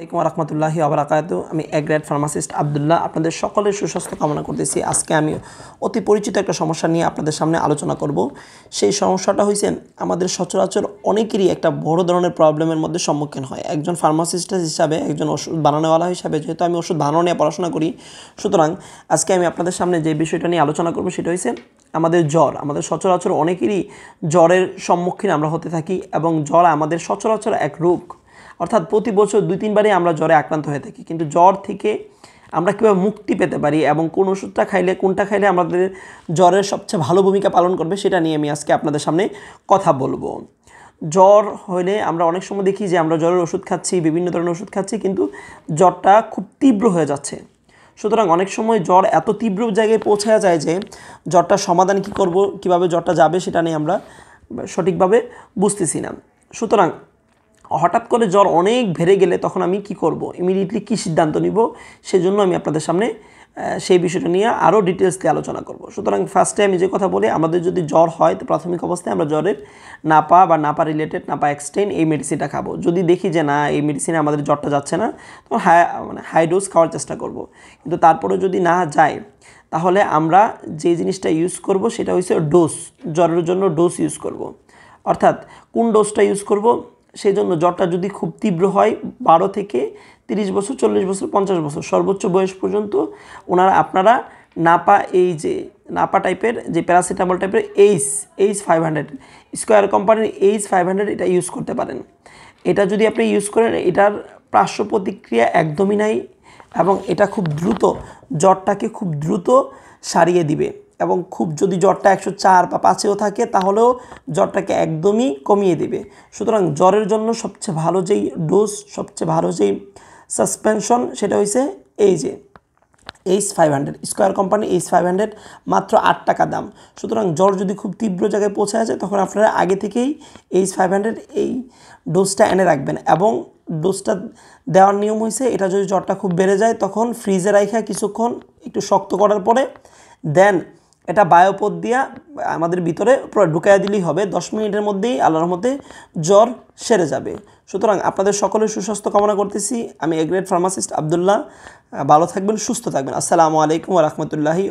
আসসালামাইকুম রহমতুল্লাহ আবরাকাত আমি এগ্রেড ফার্মাসিস্ট আবদুল্লাহ আপনাদের সকলের সুস্বাস্থ্য কামনা করতেছি আজকে আমি অতি পরিচিত একটা সমস্যা নিয়ে আপনাদের সামনে আলোচনা করব সেই সমস্যাটা হয়েছে আমাদের সচরাচর অনেকেরই একটা বড় ধরনের প্রবলেমের মধ্যে সম্মুখীন হয় একজন ফার্মাসিস্ট হিসাবে একজন ওষুধ বানানোওয়ালা হিসাবে যেহেতু আমি ওষুধ বানানো নিয়ে পড়াশোনা করি সুতরাং আজকে আমি আপনাদের সামনে যে বিষয়টা নিয়ে আলোচনা করব সেটা হয়েছে আমাদের জ্বর আমাদের সচরাচর অনেকেরই জ্বরের সম্মুখীন আমরা হতে থাকি এবং জ্বর আমাদের সচরাচর এক রোগ অর্থাৎ প্রতি বছর দুই তিনবারই আমরা জ্বরে আক্রান্ত হয়ে থাকি কিন্তু জ্বর থেকে আমরা কীভাবে মুক্তি পেতে পারি এবং কোন ওষুধটা খাইলে কোনটা খাইলে আমাদের জ্বরের সবচেয়ে ভালো ভূমিকা পালন করবে সেটা নিয়ে আমি আজকে আপনাদের সামনে কথা বলবো জ্বর হলে আমরা অনেক সময় দেখি যে আমরা জ্বরের ওষুধ খাচ্ছি বিভিন্ন ধরনের ওষুধ খাচ্ছি কিন্তু জ্বরটা খুব তীব্র হয়ে যাচ্ছে সুতরাং অনেক সময় জ্বর এত তীব্র জায়গায় পৌঁছায়া যায় যে জ্বরটা সমাধান কি করব কিভাবে জ্বরটা যাবে সেটা নিয়ে আমরা সঠিকভাবে বুঝতেছি না সুতরাং হঠাৎ করে জ্বর অনেক ভেরে গেলে তখন আমি কি করব ইমিডিয়েটলি কি সিদ্ধান্ত নিব সেজন্য আমি আপনাদের সামনে সেই বিষয়টা নিয়ে আরও দিয়ে আলোচনা করব সুতরাং ফার্স্টে আমি যে কথা বলি আমাদের যদি জ্বর হয় তো প্রাথমিক অবস্থায় আমরা জ্বরের নাপা বা নাপা রিলেটেড নাপা এক্সটেন এই মেডিসিনটা খাবো যদি দেখি যে না এই মেডিসিনে আমাদের জ্বরটা যাচ্ছে না তো হাই মানে হাই ডোজ খাওয়ার চেষ্টা করব কিন্তু তারপরে যদি না যায় তাহলে আমরা যে জিনিসটা ইউজ করব সেটা হচ্ছে ডোজ জ্বরের জন্য ডোজ ইউজ করব অর্থাৎ কোন ডোজটা ইউজ করব সেই জন্য জ্বরটা যদি খুব তীব্র হয় বারো থেকে তিরিশ বছর চল্লিশ বছর পঞ্চাশ বছর সর্বোচ্চ বয়স পর্যন্ত ওনারা আপনারা নাপা এই যে নাপা টাইপের যে প্যারাসিটামল টাইপের H H five hundred square কোম্পানির এইচ ফাইভ হান্ড্রেড এটা ইউজ করতে পারেন এটা যদি আপনি ইউজ করেন এটার পার্শ্ব প্রতিক্রিয়া একদমই নাই এবং এটা খুব দ্রুত জ্বরটাকে খুব দ্রুত সারিয়ে দিবে এবং খুব যদি জ্বরটা একশো চার বা পাঁচেও থাকে তাহলেও জ্বরটাকে একদমই কমিয়ে দেবে সুতরাং জ্বরের জন্য সবচেয়ে ভালো যেই ডোজ সবচেয়ে ভালো যেই সাসপেনশন সেটা হয়েছে এই যে H five hundred square company H five hundred মাত্র আট টাকা দাম সুতরাং জ্বর যদি খুব তীব্র জায়গায় পৌঁছে আছে তখন আপনারা আগে থেকেই এইচ ফাইভ হান্ড্রেড এই ডোজটা এনে রাখবেন এবং ডোজটা দেওয়ার নিয়ম হয়েছে এটা যদি জ্বরটা খুব বেড়ে যায় তখন ফ্রিজে রাখা কিছুক্ষণ একটু শক্ত করার পরে দেন এটা বায়োপথ দিয়া আমাদের ভিতরে ঢুকাই দিলেই হবে দশ মিনিটের মধ্যেই আল্লাহর মধ্যে জ্বর সেরে যাবে সুতরাং আপনাদের সকলে সুস্বাস্থ্য কামনা করতেছি আমি এগ্রেড ফার্মাসিস্ট আবদুল্লাহ ভালো থাকবেন সুস্থ থাকবেন আসসালামু আলাইকুম রহমতুল্লাহি